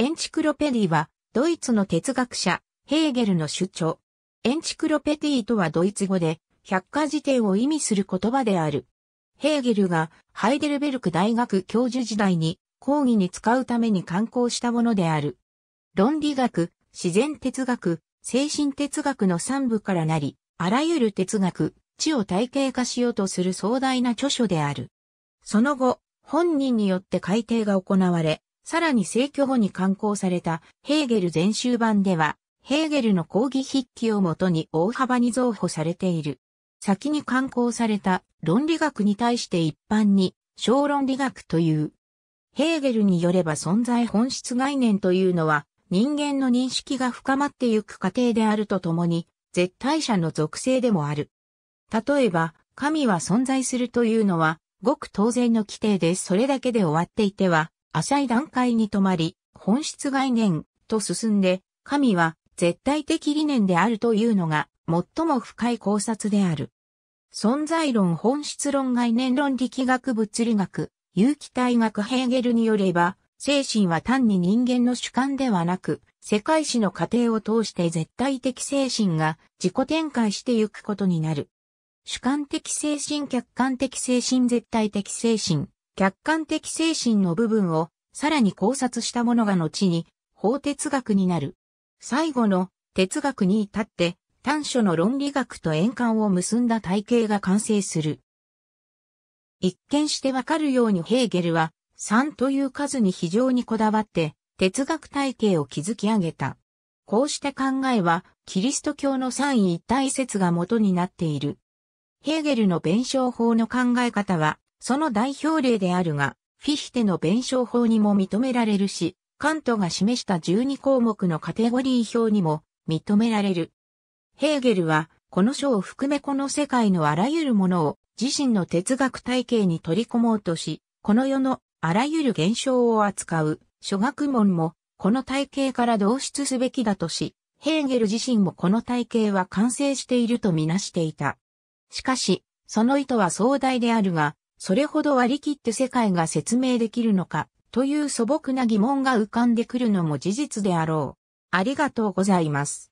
エンチクロペディは、ドイツの哲学者、ヘーゲルの主張。エンチクロペディとはドイツ語で、百科事典を意味する言葉である。ヘーゲルが、ハイデルベルク大学教授時代に、講義に使うために刊行したものである。論理学、自然哲学、精神哲学の三部からなり、あらゆる哲学、知を体系化しようとする壮大な著書である。その後、本人によって改訂が行われ、さらに正去後に刊行されたヘーゲル全集版では、ヘーゲルの講義筆記をもとに大幅に増補されている。先に刊行された論理学に対して一般に小論理学という。ヘーゲルによれば存在本質概念というのは人間の認識が深まってゆく過程であるとともに絶対者の属性でもある。例えば神は存在するというのはごく当然の規定でそれだけで終わっていては浅い段階に止まり、本質概念と進んで、神は絶対的理念であるというのが最も深い考察である。存在論本質論概念論力学物理学、有機体学ヘーゲルによれば、精神は単に人間の主観ではなく、世界史の過程を通して絶対的精神が自己展開してゆくことになる。主観的精神客観的精神絶対的精神客観的精神の部分をさらに考察したものが後に法哲学になる。最後の哲学に至って短所の論理学と円環を結んだ体系が完成する。一見してわかるようにヘーゲルは3という数に非常にこだわって哲学体系を築き上げた。こうした考えはキリスト教の三位一体説が元になっている。ヘーゲルの弁証法の考え方はその代表例であるが、フィヒテの弁証法にも認められるし、カントが示した12項目のカテゴリー表にも認められる。ヘーゲルは、この書を含めこの世界のあらゆるものを自身の哲学体系に取り込もうとし、この世のあらゆる現象を扱う諸学問もこの体系から導出すべきだとし、ヘーゲル自身もこの体系は完成しているとみなしていた。しかし、その意図は壮大であるが、それほど割り切って世界が説明できるのか、という素朴な疑問が浮かんでくるのも事実であろう。ありがとうございます。